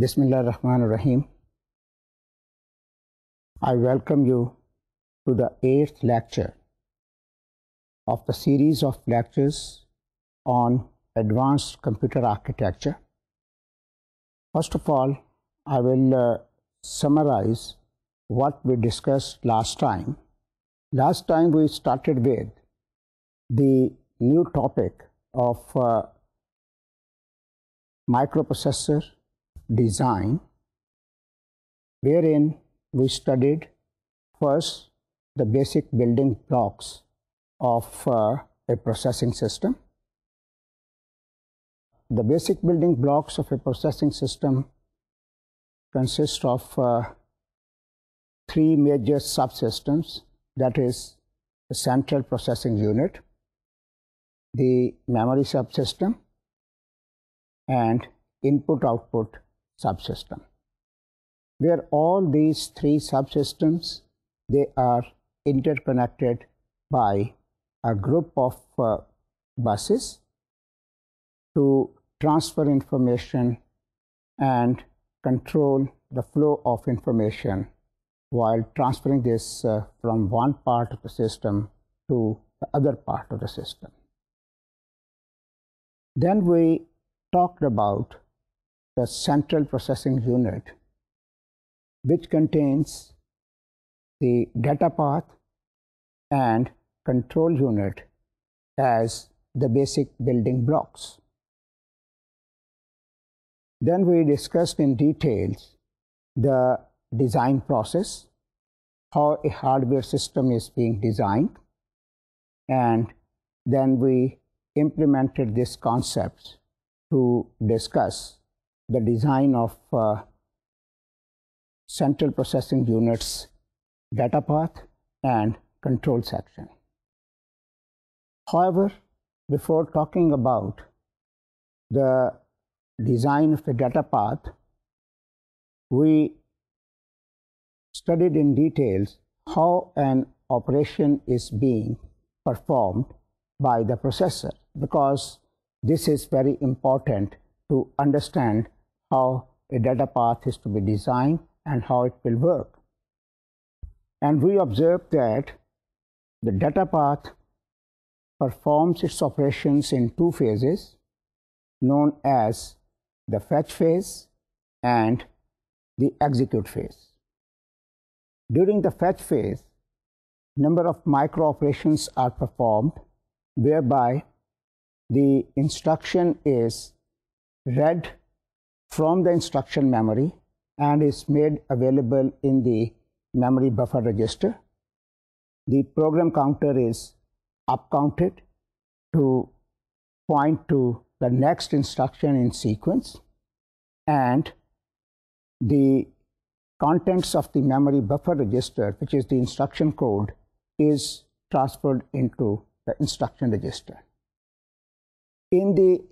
Bismillah ar Rahman ar Rahim. I welcome you to the eighth lecture of the series of lectures on advanced computer architecture. First of all, I will uh, summarize what we discussed last time. Last time we started with the new topic of uh, microprocessor design, wherein we studied first the basic building blocks of uh, a processing system. The basic building blocks of a processing system consist of uh, three major subsystems that is, the central processing unit, the memory subsystem, and input output subsystem where all these three subsystems they are interconnected by a group of uh, buses to transfer information and control the flow of information while transferring this uh, from one part of the system to the other part of the system. Then we talked about the central processing unit, which contains the data path and control unit as the basic building blocks. Then we discussed in details the design process, how a hardware system is being designed, and then we implemented this concept to discuss the design of uh, central processing units data path and control section. However, before talking about the design of the data path, we studied in details how an operation is being performed by the processor because this is very important to understand how a data path is to be designed and how it will work. And we observe that the data path performs its operations in two phases known as the fetch phase and the execute phase. During the fetch phase, number of micro operations are performed whereby the instruction is read from the instruction memory and is made available in the memory buffer register. The program counter is upcounted to point to the next instruction in sequence and the contents of the memory buffer register which is the instruction code is transferred into the instruction register. In the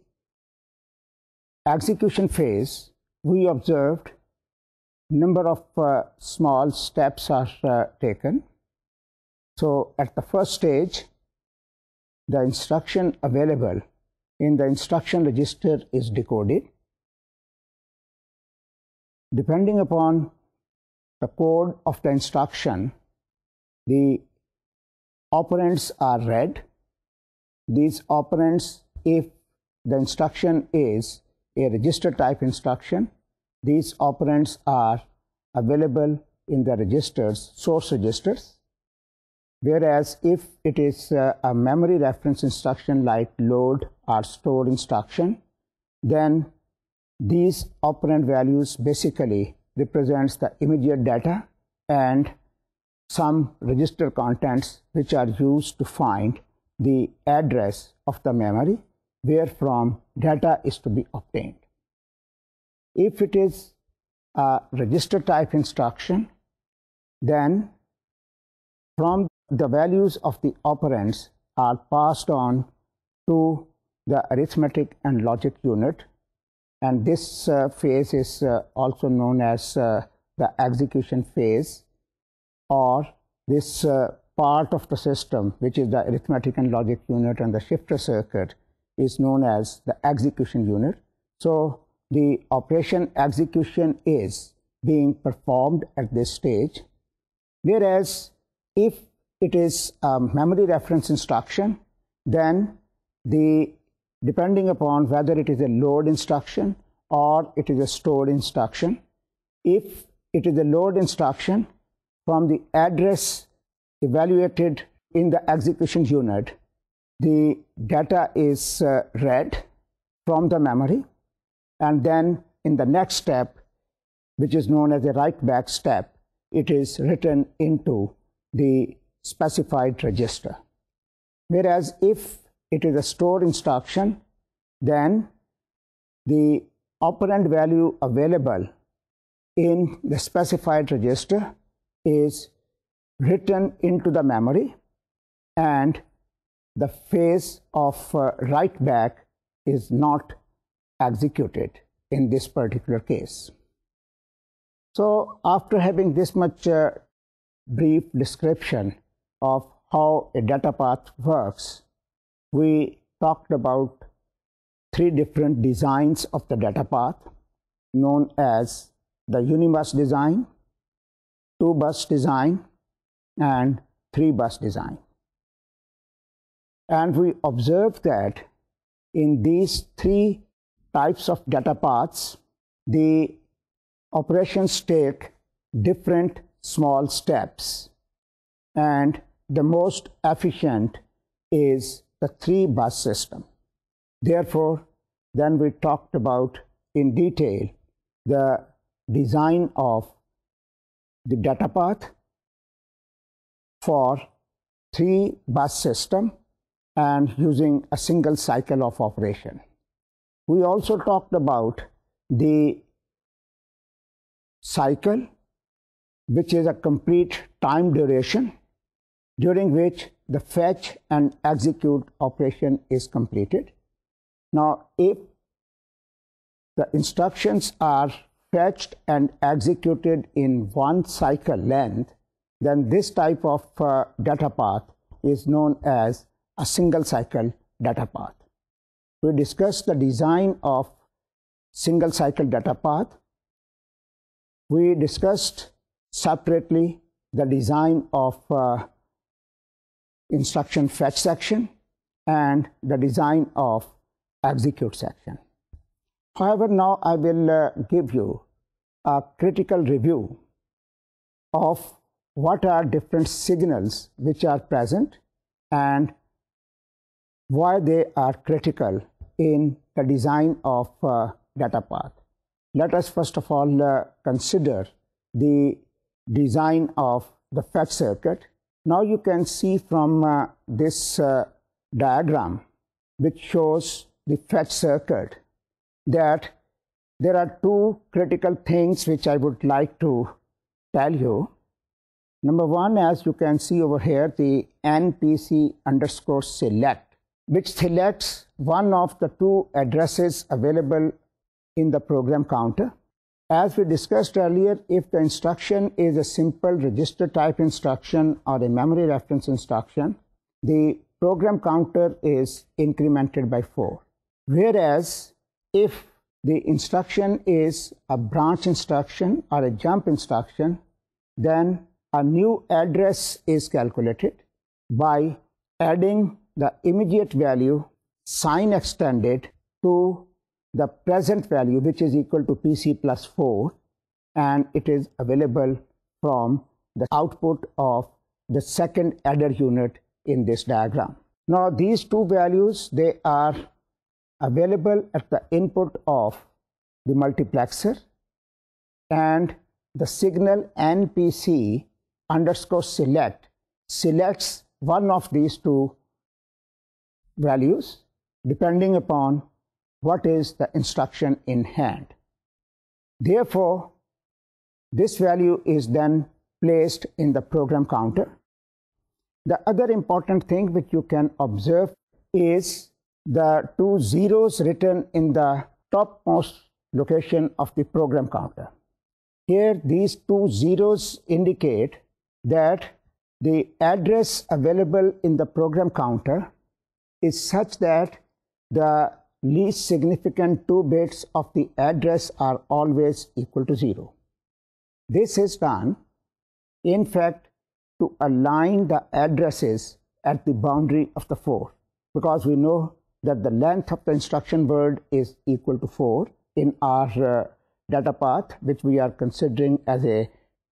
execution phase, we observed number of uh, small steps are uh, taken. So at the first stage, the instruction available in the instruction register is decoded. Depending upon the code of the instruction, the operands are read. These operands, if the instruction is a register type instruction. These operands are available in the registers, source registers. Whereas if it is uh, a memory reference instruction like load or store instruction, then these operand values basically represents the immediate data and some register contents which are used to find the address of the memory where from data is to be obtained. If it is a register type instruction, then from the values of the operands are passed on to the arithmetic and logic unit and this uh, phase is uh, also known as uh, the execution phase or this uh, part of the system which is the arithmetic and logic unit and the shifter circuit is known as the execution unit. So the operation execution is being performed at this stage. Whereas if it is a memory reference instruction, then the depending upon whether it is a load instruction or it is a stored instruction, if it is a load instruction from the address evaluated in the execution unit, the data is uh, read from the memory. And then in the next step, which is known as the write back step, it is written into the specified register. Whereas if it is a store instruction, then the operand value available in the specified register is written into the memory and the phase of uh, right back is not executed in this particular case. So after having this much uh, brief description of how a data path works, we talked about three different designs of the data path known as the unibus design, two bus design, and three bus design. And we observe that in these three types of data paths, the operations take different small steps. And the most efficient is the three bus system. Therefore, then we talked about in detail the design of the data path for three bus system and using a single cycle of operation. We also talked about the cycle, which is a complete time duration during which the fetch and execute operation is completed. Now, if the instructions are fetched and executed in one cycle length, then this type of uh, data path is known as a single cycle data path. We discussed the design of single cycle data path. We discussed separately the design of uh, instruction fetch section and the design of execute section. However, now I will uh, give you a critical review of what are different signals which are present and why they are critical in the design of uh, data path. Let us first of all uh, consider the design of the fetch circuit. Now you can see from uh, this uh, diagram which shows the fetch circuit that there are two critical things which I would like to tell you. Number one, as you can see over here, the npc underscore select which selects one of the two addresses available in the program counter. As we discussed earlier, if the instruction is a simple register type instruction or a memory reference instruction, the program counter is incremented by 4. Whereas if the instruction is a branch instruction or a jump instruction, then a new address is calculated by adding the immediate value sine extended to the present value which is equal to PC plus 4 and it is available from the output of the second adder unit in this diagram. Now these two values they are available at the input of the multiplexer and the signal NPC underscore select selects one of these two values depending upon what is the instruction in hand. Therefore, this value is then placed in the program counter. The other important thing which you can observe is the two zeros written in the topmost location of the program counter. Here these two zeros indicate that the address available in the program counter is such that the least significant two bits of the address are always equal to 0. This is done, in fact, to align the addresses at the boundary of the 4 because we know that the length of the instruction word is equal to 4 in our uh, data path which we are considering as a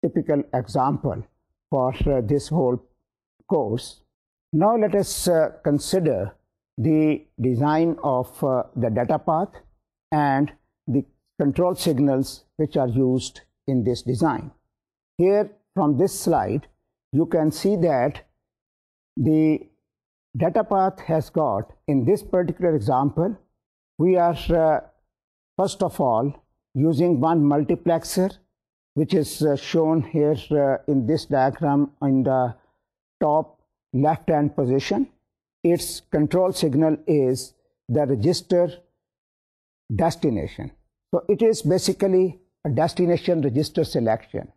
typical example for uh, this whole course now let us uh, consider the design of uh, the data path and the control signals which are used in this design. Here from this slide you can see that the data path has got in this particular example we are uh, first of all using one multiplexer which is uh, shown here uh, in this diagram in the top left hand position. Its control signal is the register destination. So it is basically a destination register selection.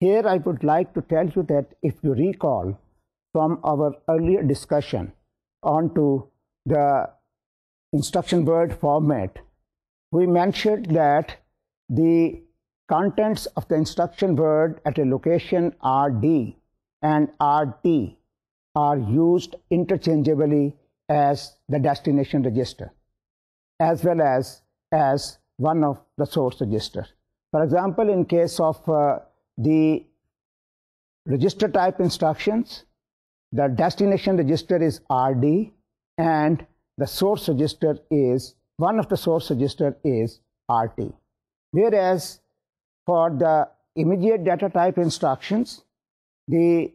Here I would like to tell you that if you recall from our earlier discussion on to the instruction word format, we mentioned that the contents of the instruction word at a location RD and RT are used interchangeably as the destination register as well as as one of the source register. For example, in case of uh, the register type instructions, the destination register is RD and the source register is, one of the source register is RT. Whereas for the immediate data type instructions, the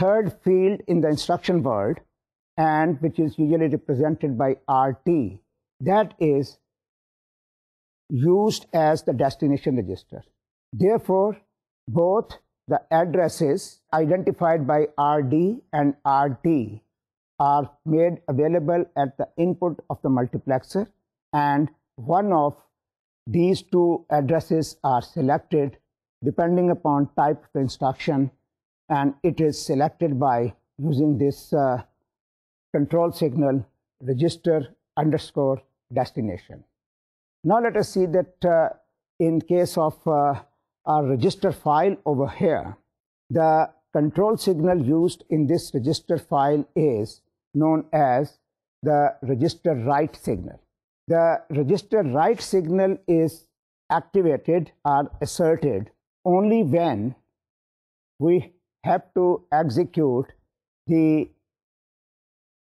third field in the instruction word, and which is usually represented by RT, that is used as the destination register. Therefore, both the addresses identified by RD and RT are made available at the input of the multiplexer and one of these two addresses are selected depending upon type of instruction and it is selected by using this uh, control signal register underscore destination. Now let us see that uh, in case of uh, our register file over here, the control signal used in this register file is known as the register write signal. The register write signal is activated or asserted only when we have to execute the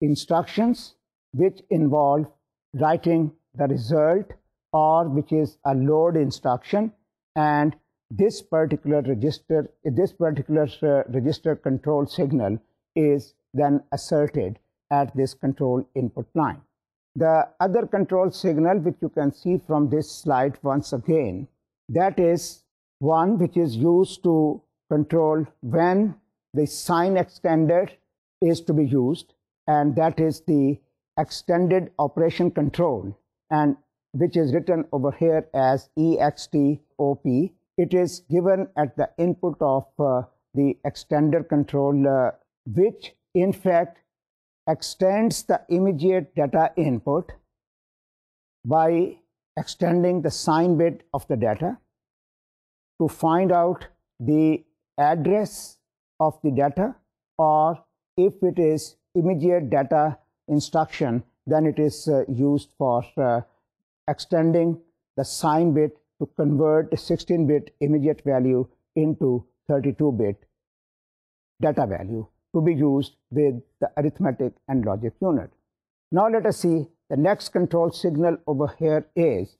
instructions which involve writing the result or which is a load instruction and this particular register this particular uh, register control signal is then asserted at this control input line the other control signal which you can see from this slide once again that is one which is used to control when the sign extender is to be used, and that is the extended operation control, and which is written over here as EXTOP. It is given at the input of uh, the extender control, which in fact extends the immediate data input by extending the sign bit of the data to find out the address of the data or if it is immediate data instruction then it is uh, used for uh, extending the sign bit to convert the 16 bit immediate value into 32 bit data value to be used with the arithmetic and logic unit. Now let us see the next control signal over here is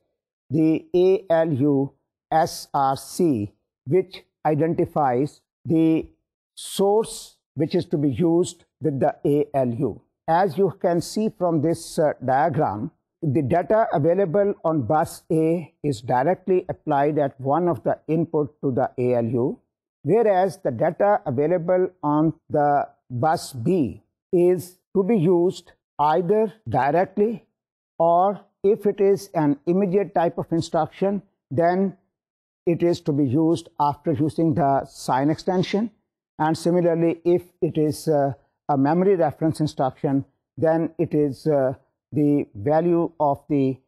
the ALU SRC which identifies the source which is to be used with the ALU. As you can see from this uh, diagram, the data available on bus A is directly applied at one of the input to the ALU, whereas the data available on the bus B is to be used either directly or if it is an immediate type of instruction, then it is to be used after using the sign extension. And similarly, if it is uh, a memory reference instruction, then it is uh, the value of the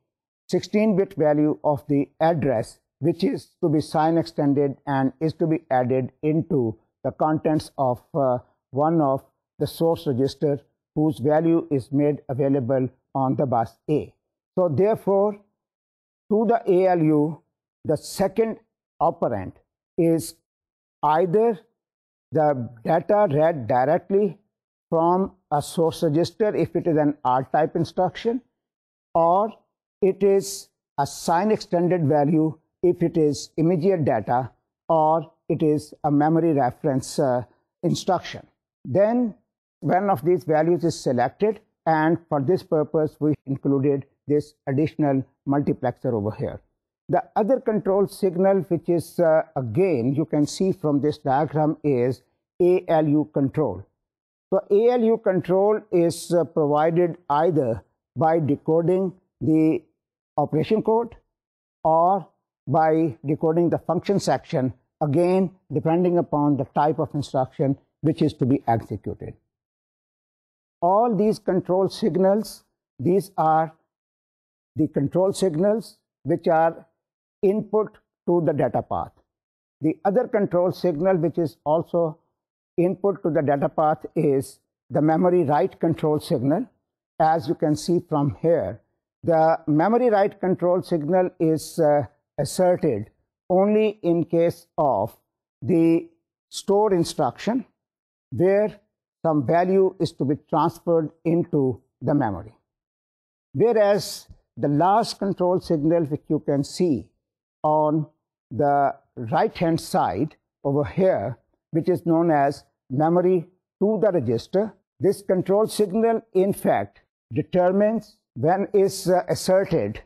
16-bit value of the address, which is to be sign extended and is to be added into the contents of uh, one of the source register whose value is made available on the bus A. So therefore, to the ALU, the second operand is either the data read directly from a source register if it is an R type instruction, or it is a sign extended value if it is immediate data, or it is a memory reference uh, instruction. Then one of these values is selected, and for this purpose, we included this additional multiplexer over here. The other control signal, which is uh, again, you can see from this diagram, is ALU control. So ALU control is uh, provided either by decoding the operation code or by decoding the function section, again, depending upon the type of instruction which is to be executed. All these control signals, these are the control signals which are input to the data path. The other control signal, which is also input to the data path, is the memory write control signal. As you can see from here, the memory write control signal is uh, asserted only in case of the store instruction where some value is to be transferred into the memory. Whereas the last control signal which you can see on the right hand side over here, which is known as memory to the register. This control signal, in fact, determines when is uh, asserted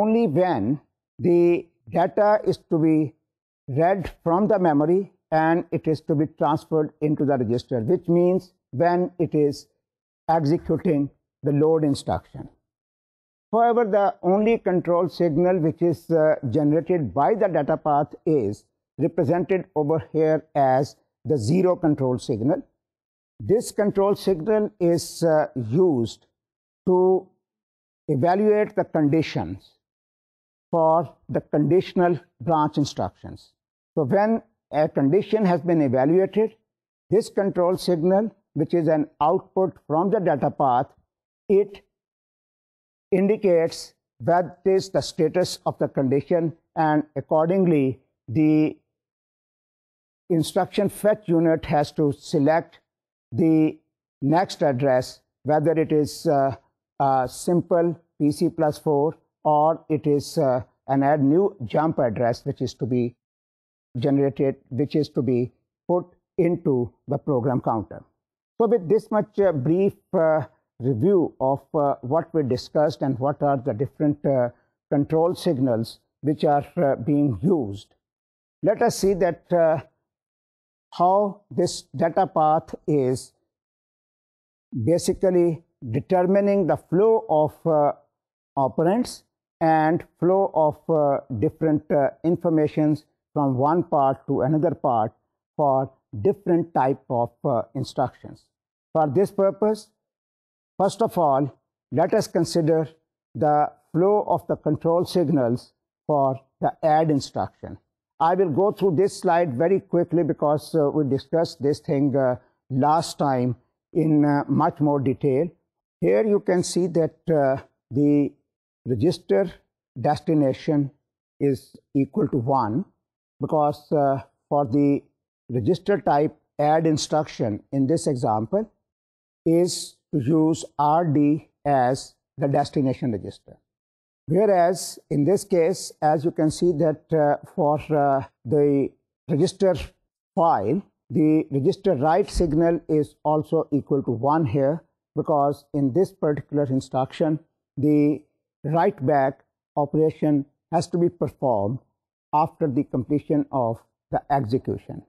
only when the data is to be read from the memory and it is to be transferred into the register, which means when it is executing the load instruction. However, the only control signal which is uh, generated by the data path is represented over here as the zero control signal. This control signal is uh, used to evaluate the conditions for the conditional branch instructions. So when a condition has been evaluated, this control signal, which is an output from the data path, it indicates that is the status of the condition and accordingly the instruction fetch unit has to select the next address whether it is uh, simple pc plus 4 or it is uh, an add new jump address which is to be generated which is to be put into the program counter so with this much uh, brief uh, review of uh, what we discussed and what are the different uh, control signals which are uh, being used. Let us see that uh, how this data path is basically determining the flow of uh, operands and flow of uh, different informations from one part to another part for different type of instructions. For this purpose, First of all, let us consider the flow of the control signals for the add instruction. I will go through this slide very quickly because uh, we discussed this thing uh, last time in uh, much more detail. Here you can see that uh, the register destination is equal to 1 because uh, for the register type add instruction in this example is to use RD as the destination register. Whereas in this case, as you can see that uh, for uh, the register file, the register write signal is also equal to 1 here because in this particular instruction, the write back operation has to be performed after the completion of the execution.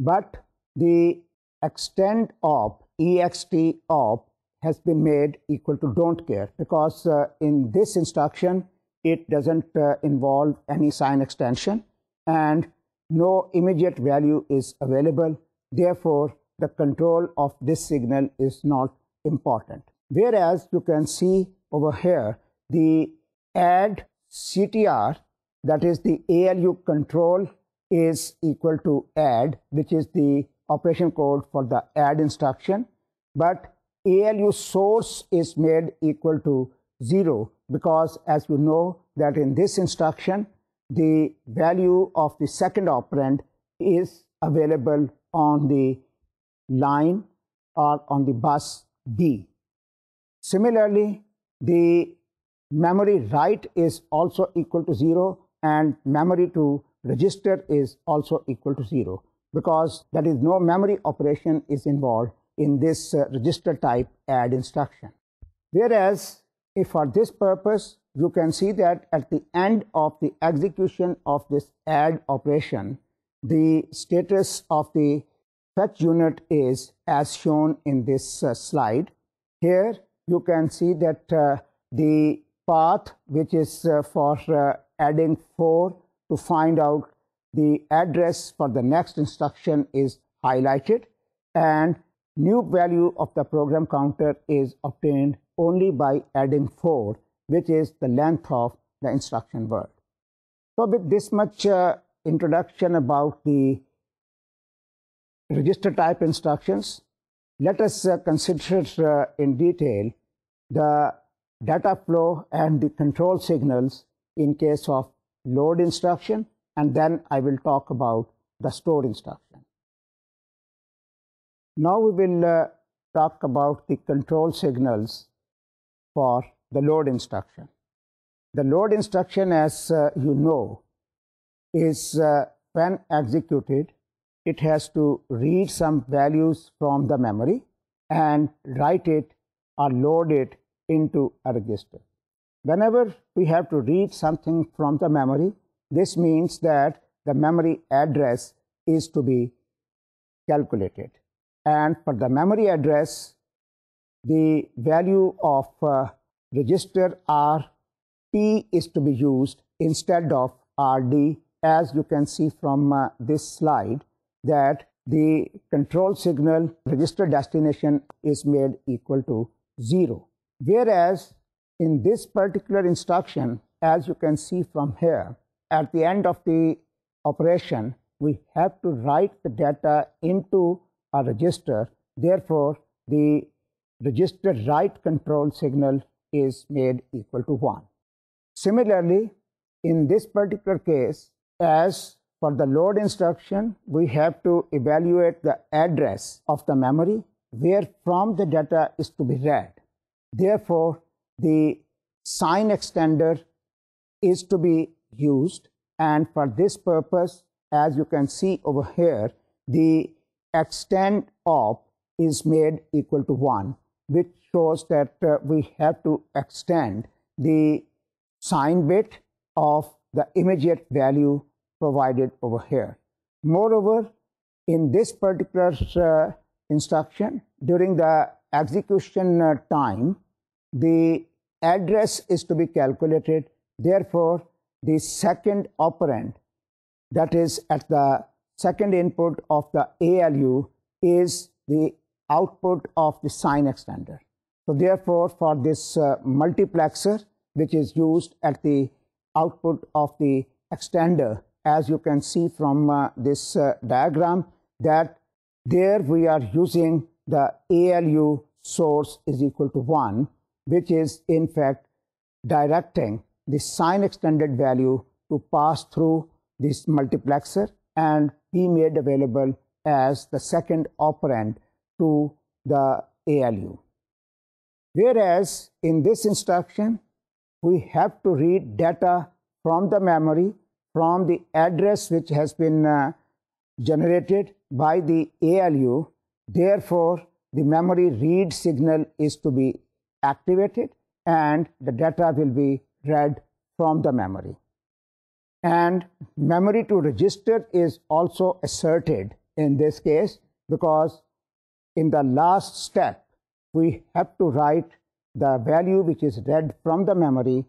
But the extend op, ext op has been made equal to don't care because uh, in this instruction it doesn't uh, involve any sign extension and no immediate value is available therefore the control of this signal is not important whereas you can see over here the add ctr that is the alu control is equal to add which is the operation code for the add instruction but ALU source is made equal to 0 because as you know that in this instruction the value of the second operand is available on the line or on the bus B. Similarly, the memory write is also equal to 0 and memory to register is also equal to 0 because there is no memory operation is involved in this uh, register type add instruction. Whereas if for this purpose, you can see that at the end of the execution of this add operation, the status of the fetch unit is as shown in this uh, slide. Here you can see that uh, the path which is uh, for uh, adding 4 to find out the address for the next instruction is highlighted and new value of the program counter is obtained only by adding 4 which is the length of the instruction word. So with this much uh, introduction about the register type instructions, let us uh, consider uh, in detail the data flow and the control signals in case of load instruction and then I will talk about the store instruction. Now we will uh, talk about the control signals for the load instruction. The load instruction as uh, you know is uh, when executed it has to read some values from the memory and write it or load it into a register. Whenever we have to read something from the memory, this means that the memory address is to be calculated and for the memory address, the value of uh, register RP is to be used instead of RD as you can see from uh, this slide that the control signal register destination is made equal to 0. Whereas in this particular instruction, as you can see from here, at the end of the operation, we have to write the data into register. Therefore, the register write control signal is made equal to 1. Similarly, in this particular case, as for the load instruction, we have to evaluate the address of the memory where from the data is to be read. Therefore, the sign extender is to be used and for this purpose, as you can see over here, the extent of is made equal to 1, which shows that uh, we have to extend the sign bit of the immediate value provided over here. Moreover, in this particular uh, instruction, during the execution uh, time, the address is to be calculated. Therefore, the second operand, that is at the second input of the ALU is the output of the sine extender. So therefore, for this uh, multiplexer, which is used at the output of the extender, as you can see from uh, this uh, diagram, that there we are using the ALU source is equal to 1, which is in fact directing the sine extended value to pass through this multiplexer and be made available as the second operand to the ALU. Whereas in this instruction, we have to read data from the memory, from the address which has been uh, generated by the ALU. Therefore, the memory read signal is to be activated and the data will be read from the memory and memory to register is also asserted in this case because in the last step we have to write the value which is read from the memory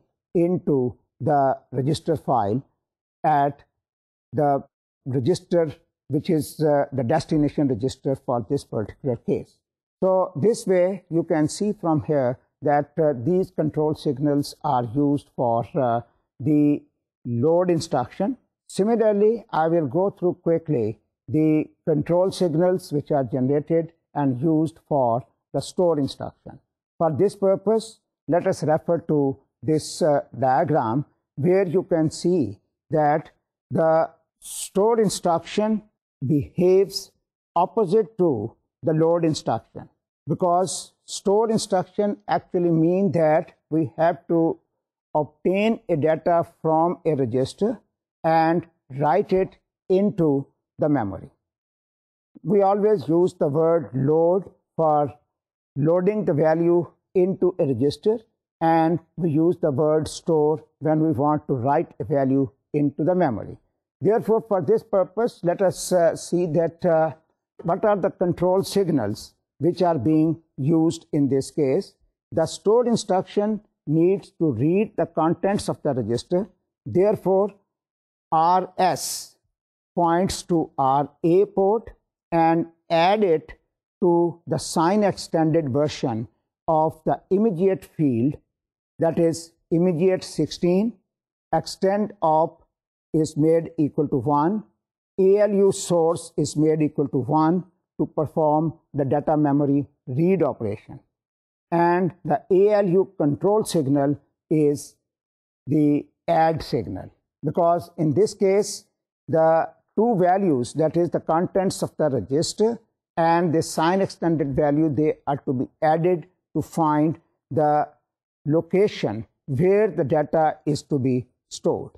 into the register file at the register which is uh, the destination register for this particular case. So this way you can see from here that uh, these control signals are used for uh, the load instruction. Similarly, I will go through quickly the control signals which are generated and used for the store instruction. For this purpose, let us refer to this uh, diagram where you can see that the store instruction behaves opposite to the load instruction because store instruction actually mean that we have to obtain a data from a register and write it into the memory. We always use the word load for loading the value into a register and we use the word store when we want to write a value into the memory. Therefore, for this purpose, let us uh, see that uh, what are the control signals which are being used in this case. The stored instruction needs to read the contents of the register. Therefore, RS points to RA port and add it to the sign extended version of the immediate field that is immediate 16 extend op is made equal to 1 ALU source is made equal to 1 to perform the data memory read operation and the ALU control signal is the add signal because in this case the two values that is the contents of the register and the sign extended value they are to be added to find the location where the data is to be stored.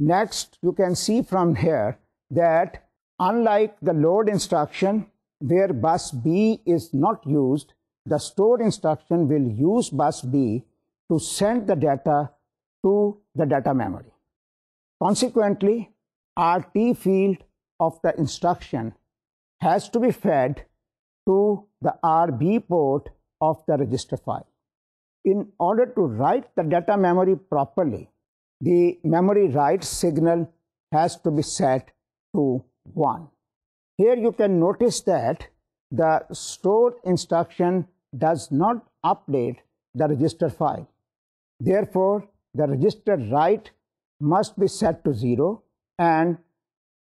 Next you can see from here that unlike the load instruction where bus B is not used the stored instruction will use bus B to send the data to the data memory. Consequently, RT field of the instruction has to be fed to the RB port of the register file. In order to write the data memory properly, the memory write signal has to be set to 1. Here you can notice that the stored instruction does not update the register file. Therefore, the register write must be set to 0 and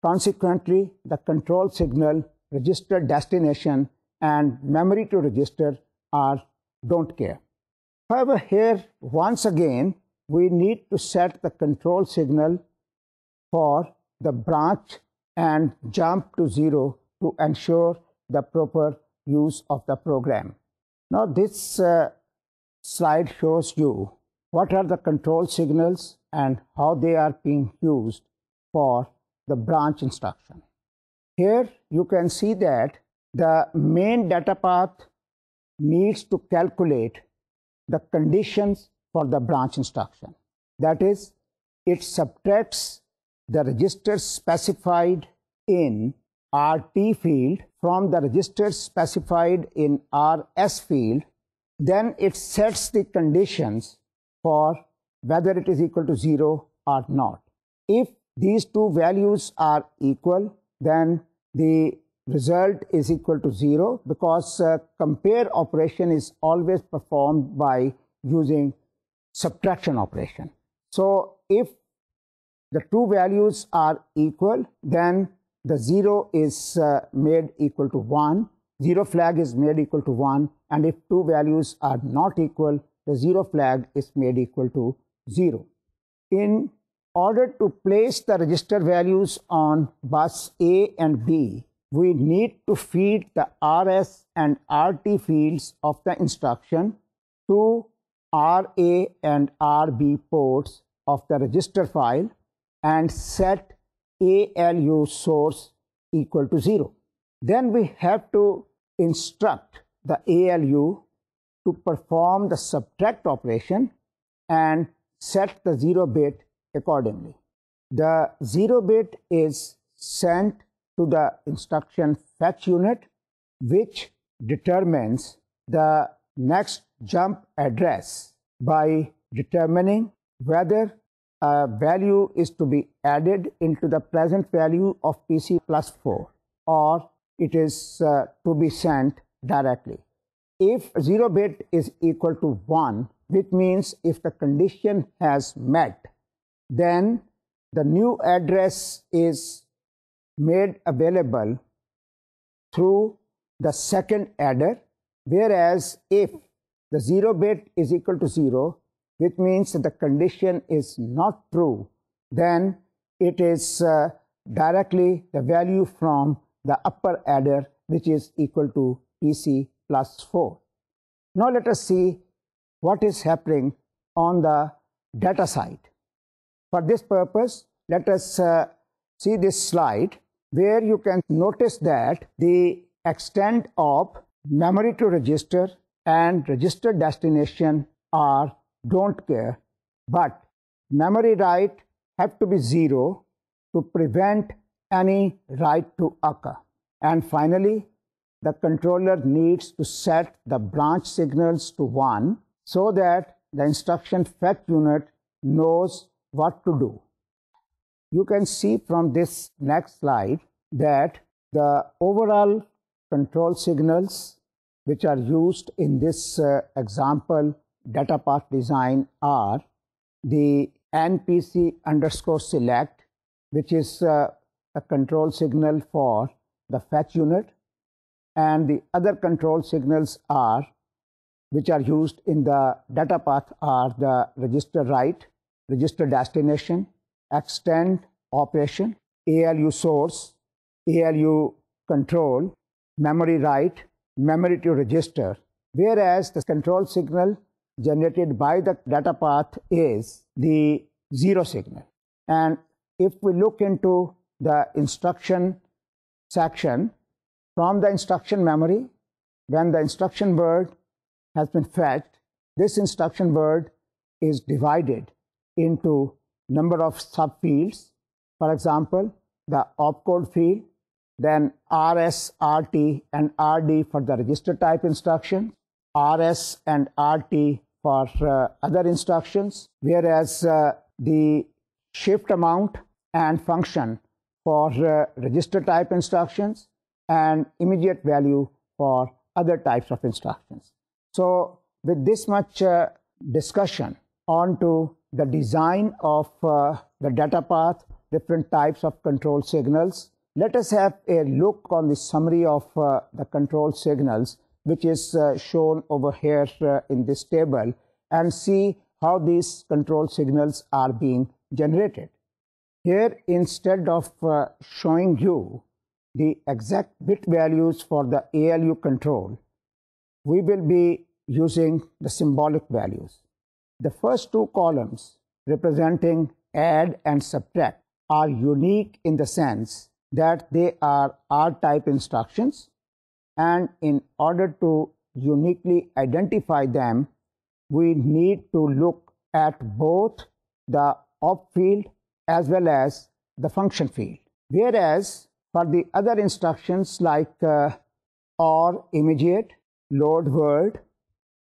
consequently the control signal register destination and memory to register are don't care. However, here once again we need to set the control signal for the branch and jump to 0 to ensure the proper use of the program. Now this uh, slide shows you what are the control signals and how they are being used for the branch instruction. Here you can see that the main data path needs to calculate the conditions for the branch instruction. That is, it subtracts the register specified in RT field from the registers specified in RS field, then it sets the conditions for whether it is equal to 0 or not. If these two values are equal, then the result is equal to 0 because uh, compare operation is always performed by using subtraction operation. So if the two values are equal, then the 0 is uh, made equal to 1, 0 flag is made equal to 1 and if two values are not equal, the 0 flag is made equal to 0. In order to place the register values on bus A and B, we need to feed the RS and RT fields of the instruction to RA and RB ports of the register file and set ALU source equal to 0. Then we have to instruct the ALU to perform the subtract operation and set the 0 bit accordingly. The 0 bit is sent to the instruction fetch unit which determines the next jump address by determining whether uh, value is to be added into the present value of PC plus 4 or it is uh, to be sent directly. If 0 bit is equal to 1, which means if the condition has met, then the new address is made available through the second adder, whereas if the 0 bit is equal to 0, which means the condition is not true, then it is uh, directly the value from the upper adder which is equal to PC plus 4. Now let us see what is happening on the data side. For this purpose, let us uh, see this slide where you can notice that the extent of memory to register and register destination are don't care. But memory write have to be zero to prevent any write to occur. And finally, the controller needs to set the branch signals to 1 so that the instruction fetch unit knows what to do. You can see from this next slide that the overall control signals which are used in this uh, example data path design are the npc underscore select, which is uh, a control signal for the fetch unit, and the other control signals are which are used in the data path are the register write, register destination, extend operation, ALU source, ALU control, memory write, memory to register. Whereas the control signal generated by the data path is the zero signal. And if we look into the instruction section from the instruction memory, when the instruction word has been fetched, this instruction word is divided into number of subfields. For example, the opcode field, then RS, RT, and RD for the register type instructions, RS and RT for uh, other instructions, whereas uh, the shift amount and function for uh, register type instructions and immediate value for other types of instructions. So with this much uh, discussion on to the design of uh, the data path, different types of control signals, let us have a look on the summary of uh, the control signals which is uh, shown over here uh, in this table and see how these control signals are being generated. Here, instead of uh, showing you the exact bit values for the ALU control, we will be using the symbolic values. The first two columns representing add and subtract are unique in the sense that they are R-type instructions and in order to uniquely identify them, we need to look at both the op field as well as the function field. Whereas for the other instructions like uh, or immediate, load word,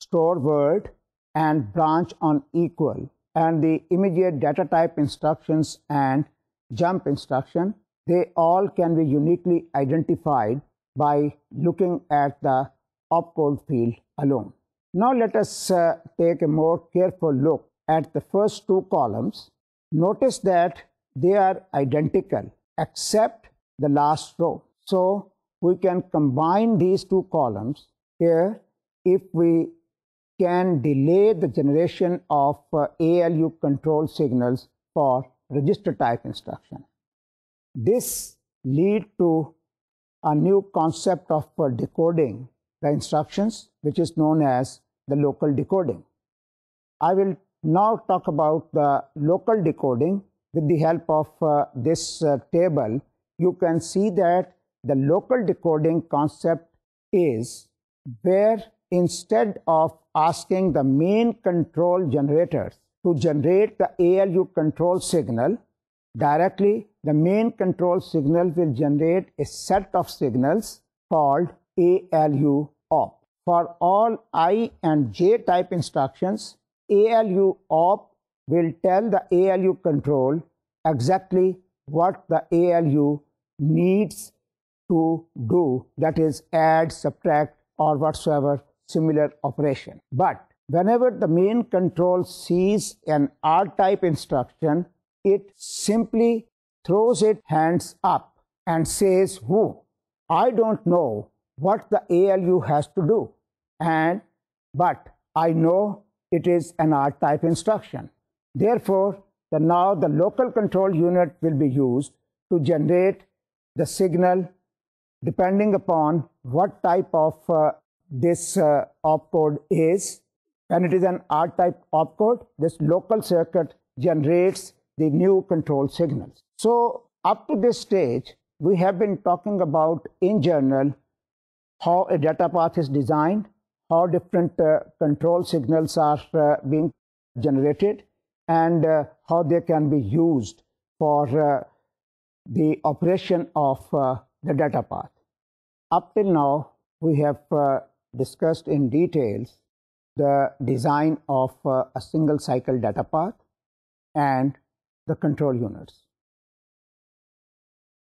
store word, and branch on equal, and the immediate data type instructions and jump instruction, they all can be uniquely identified by looking at the opcold field alone. Now let us uh, take a more careful look at the first two columns. Notice that they are identical except the last row. So we can combine these two columns here if we can delay the generation of uh, ALU control signals for register type instruction. This lead to a new concept of uh, decoding the instructions, which is known as the local decoding. I will now talk about the local decoding with the help of uh, this uh, table. You can see that the local decoding concept is where instead of asking the main control generators to generate the ALU control signal, Directly, the main control signal will generate a set of signals called ALU op. For all I and J type instructions, ALU op will tell the ALU control exactly what the ALU needs to do, that is add, subtract, or whatsoever similar operation. But whenever the main control sees an R type instruction, it simply throws its hands up and says, Who? I don't know what the ALU has to do, and but I know it is an R type instruction. Therefore, the, now the local control unit will be used to generate the signal depending upon what type of uh, this uh, opcode is. And it is an R type opcode. This local circuit generates the new control signals. So up to this stage, we have been talking about in general how a data path is designed, how different uh, control signals are uh, being generated, and uh, how they can be used for uh, the operation of uh, the data path. Up till now, we have uh, discussed in details the design of a single cycle data path and the control units.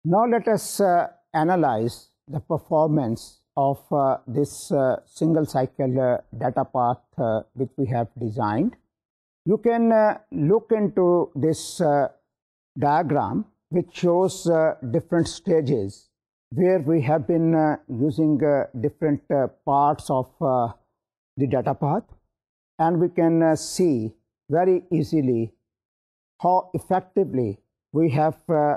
Now let us uh, analyze the performance of uh, this uh, single cycle uh, data path uh, which we have designed. You can uh, look into this diagram which shows different stages where we have been using different parts of the data path and we can see very easily how effectively we have uh,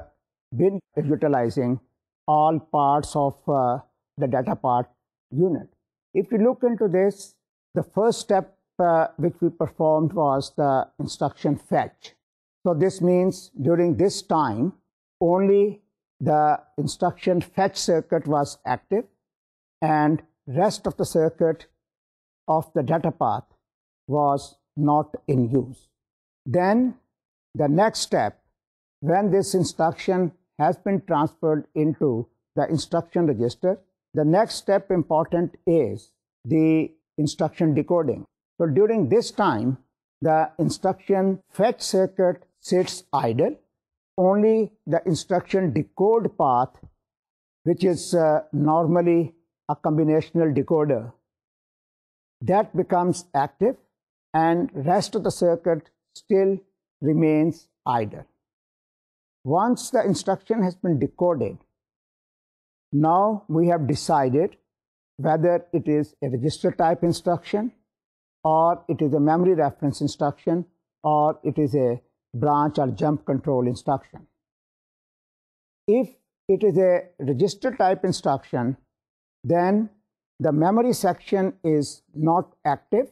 been utilizing all parts of uh, the data part unit. If you look into this, the first step uh, which we performed was the instruction fetch. So this means during this time, only the instruction fetch circuit was active and rest of the circuit of the data path was not in use. Then the next step, when this instruction has been transferred into the instruction register, the next step important is the instruction decoding. So during this time, the instruction fetch circuit sits idle. Only the instruction decode path, which is uh, normally a combinational decoder, that becomes active and rest of the circuit still remains idle. Once the instruction has been decoded, now we have decided whether it is a register type instruction or it is a memory reference instruction or it is a branch or jump control instruction. If it is a register type instruction, then the memory section is not active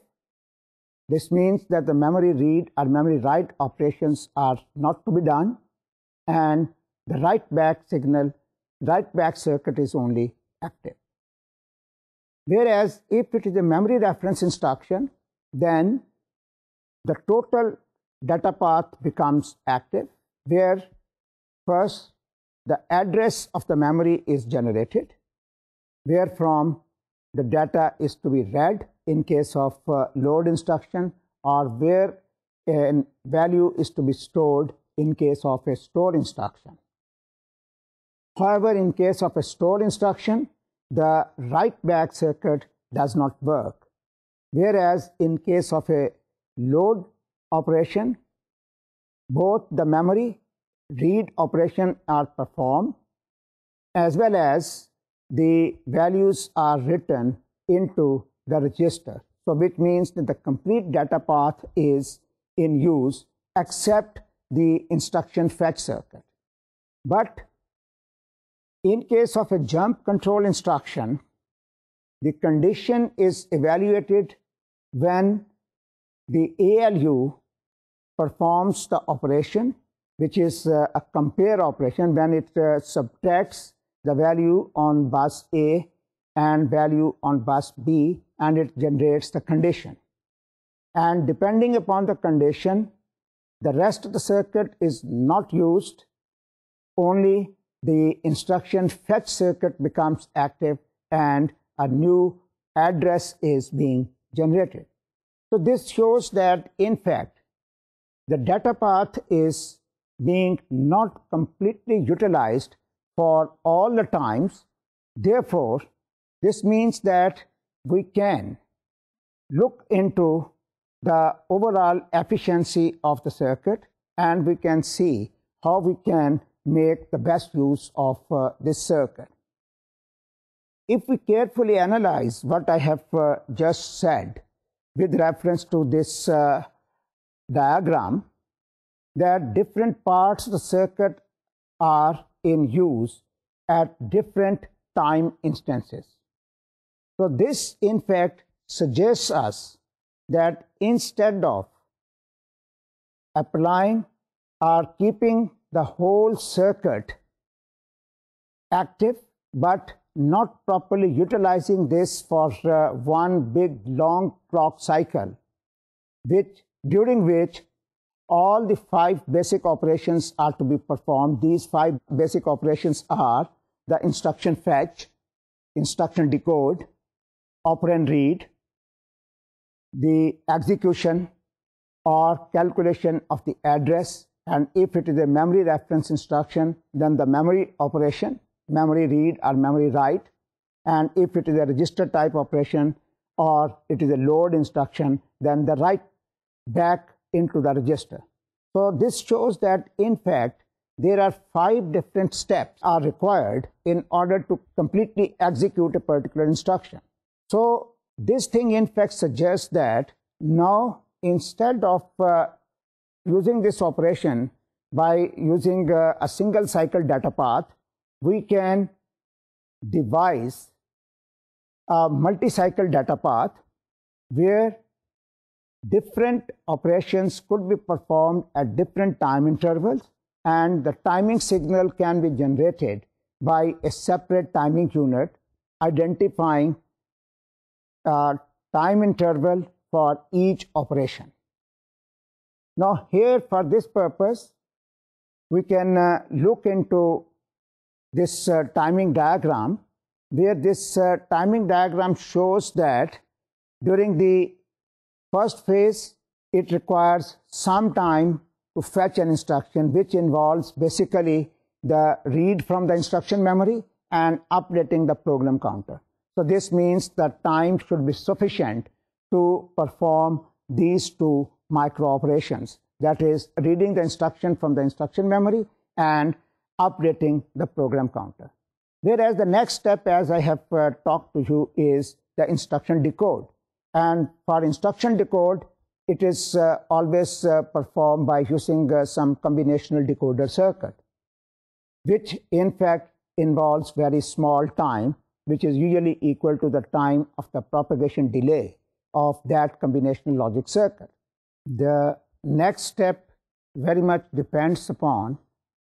this means that the memory read or memory write operations are not to be done and the write back signal, write back circuit is only active. Whereas if it is a memory reference instruction, then the total data path becomes active where first the address of the memory is generated where from the data is to be read in case of uh, load instruction or where a value is to be stored in case of a store instruction. However, in case of a store instruction, the write back circuit does not work. Whereas in case of a load operation, both the memory read operation are performed as well as the values are written into the register. So which means that the complete data path is in use except the instruction fetch circuit. But in case of a jump control instruction, the condition is evaluated when the ALU performs the operation, which is uh, a compare operation when it uh, subtracts the value on bus A and value on bus B and it generates the condition. And depending upon the condition, the rest of the circuit is not used, only the instruction fetch circuit becomes active and a new address is being generated. So this shows that in fact, the data path is being not completely utilized for all the times. Therefore, this means that we can look into the overall efficiency of the circuit and we can see how we can make the best use of uh, this circuit. If we carefully analyze what I have uh, just said with reference to this uh, diagram, that different parts of the circuit are in use at different time instances. So this in fact suggests us that instead of applying or keeping the whole circuit active but not properly utilizing this for uh, one big long clock cycle which during which all the five basic operations are to be performed these five basic operations are the instruction fetch instruction decode operand read, the execution or calculation of the address, and if it is a memory reference instruction, then the memory operation, memory read or memory write, and if it is a register type operation or it is a load instruction, then the write back into the register. So this shows that in fact, there are five different steps are required in order to completely execute a particular instruction. So this thing in fact suggests that now instead of uh, using this operation by using uh, a single cycle data path, we can devise a multi-cycle data path where different operations could be performed at different time intervals and the timing signal can be generated by a separate timing unit identifying uh, time interval for each operation. Now here for this purpose, we can uh, look into this uh, timing diagram where this uh, timing diagram shows that during the first phase, it requires some time to fetch an instruction which involves basically the read from the instruction memory and updating the program counter. So this means that time should be sufficient to perform these two micro operations. That is reading the instruction from the instruction memory and updating the program counter. Whereas the next step, as I have uh, talked to you, is the instruction decode. And for instruction decode, it is uh, always uh, performed by using uh, some combinational decoder circuit, which in fact involves very small time which is usually equal to the time of the propagation delay of that combinational logic circuit. The next step very much depends upon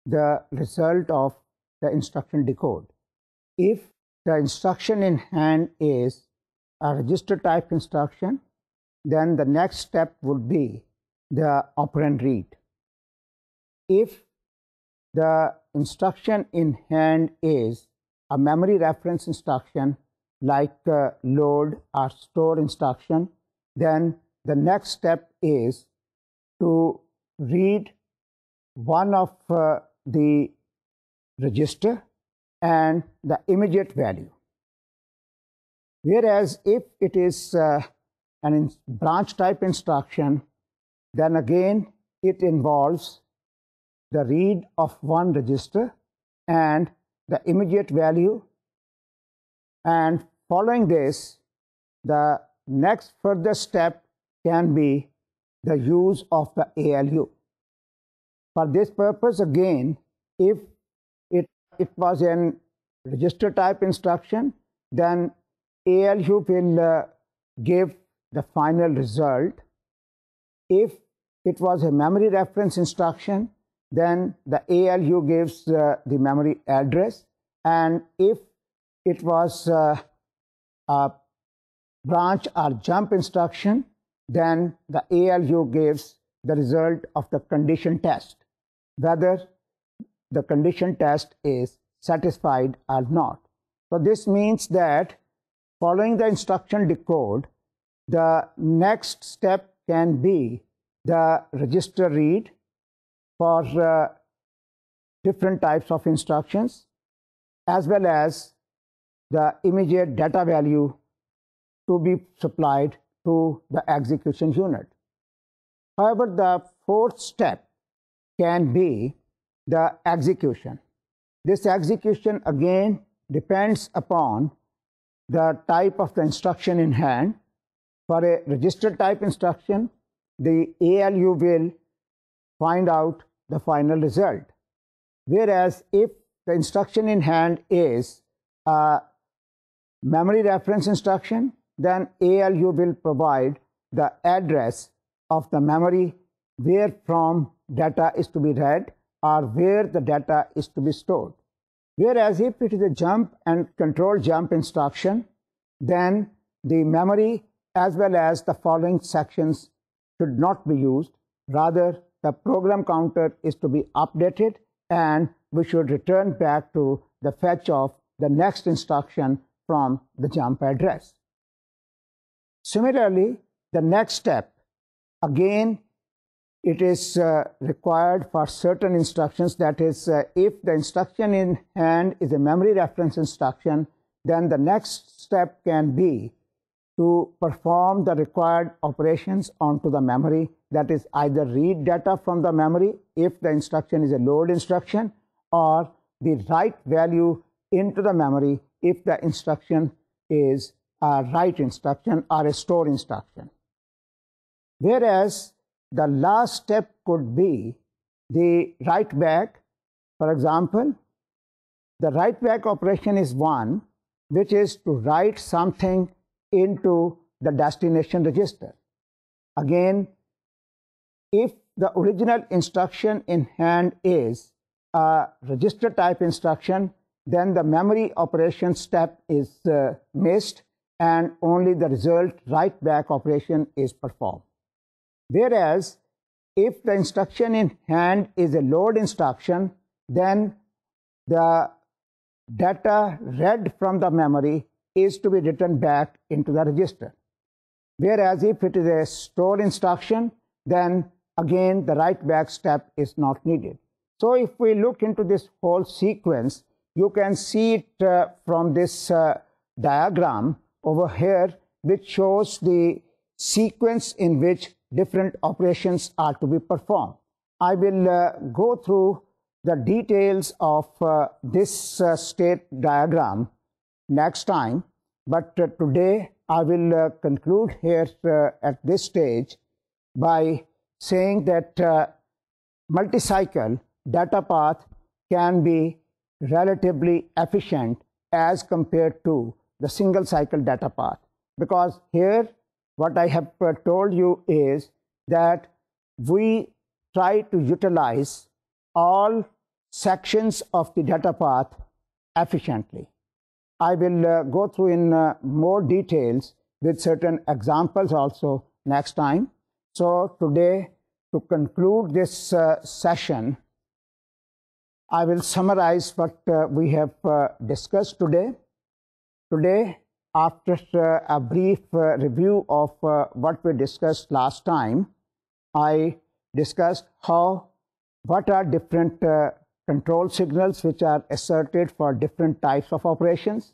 the result of the instruction decode. If the instruction in hand is a register type instruction, then the next step would be the operand read. If the instruction in hand is a memory reference instruction like uh, load or store instruction, then the next step is to read one of uh, the register and the immediate value. Whereas if it is uh, an branch type instruction, then again it involves the read of one register and the immediate value and following this the next further step can be the use of the ALU. For this purpose again if it, it was an register type instruction then ALU will uh, give the final result. If it was a memory reference instruction then the ALU gives uh, the memory address. And if it was uh, a branch or jump instruction, then the ALU gives the result of the condition test, whether the condition test is satisfied or not. So this means that following the instruction decode, the next step can be the register read for uh, different types of instructions as well as the immediate data value to be supplied to the execution unit. However, the fourth step can be the execution. This execution again depends upon the type of the instruction in hand. For a register type instruction, the ALU will find out the final result. Whereas if the instruction in hand is a uh, memory reference instruction, then ALU will provide the address of the memory where from data is to be read or where the data is to be stored. Whereas if it is a jump and control jump instruction, then the memory as well as the following sections should not be used. Rather, the program counter is to be updated and we should return back to the fetch of the next instruction from the jump address. Similarly, the next step, again, it is uh, required for certain instructions. That is, uh, if the instruction in hand is a memory reference instruction, then the next step can be to perform the required operations onto the memory. That is either read data from the memory if the instruction is a load instruction or the write value into the memory if the instruction is a write instruction or a store instruction. Whereas the last step could be the write back. For example, the write back operation is one, which is to write something into the destination register. Again, if the original instruction in hand is a register type instruction, then the memory operation step is uh, missed and only the result write back operation is performed. Whereas, if the instruction in hand is a load instruction, then the data read from the memory is to be written back into the register. Whereas if it is a store instruction, then again the write back step is not needed. So if we look into this whole sequence, you can see it uh, from this uh, diagram over here, which shows the sequence in which different operations are to be performed. I will uh, go through the details of uh, this uh, state diagram next time. But uh, today I will uh, conclude here uh, at this stage by saying that multi-cycle data path can be relatively efficient as compared to the single cycle data path because here what I have told you is that we try to utilize all sections of the data path efficiently. I will uh, go through in uh, more details with certain examples also next time. So today, to conclude this uh, session, I will summarize what uh, we have uh, discussed today. Today, after uh, a brief review of what we discussed last time, I discussed how, what are different control signals which are asserted for different types of operations.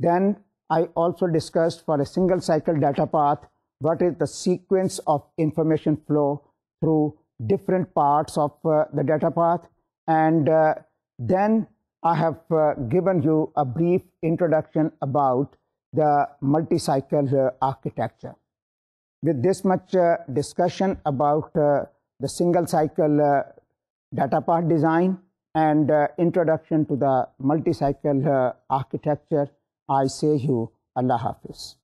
Then I also discussed for a single cycle data path what is the sequence of information flow through different parts of uh, the data path and uh, then I have uh, given you a brief introduction about the multi-cycle uh, architecture. With this much uh, discussion about uh, the single cycle data part design and uh, introduction to the multi-cycle uh, architecture. I say you Allah Hafiz.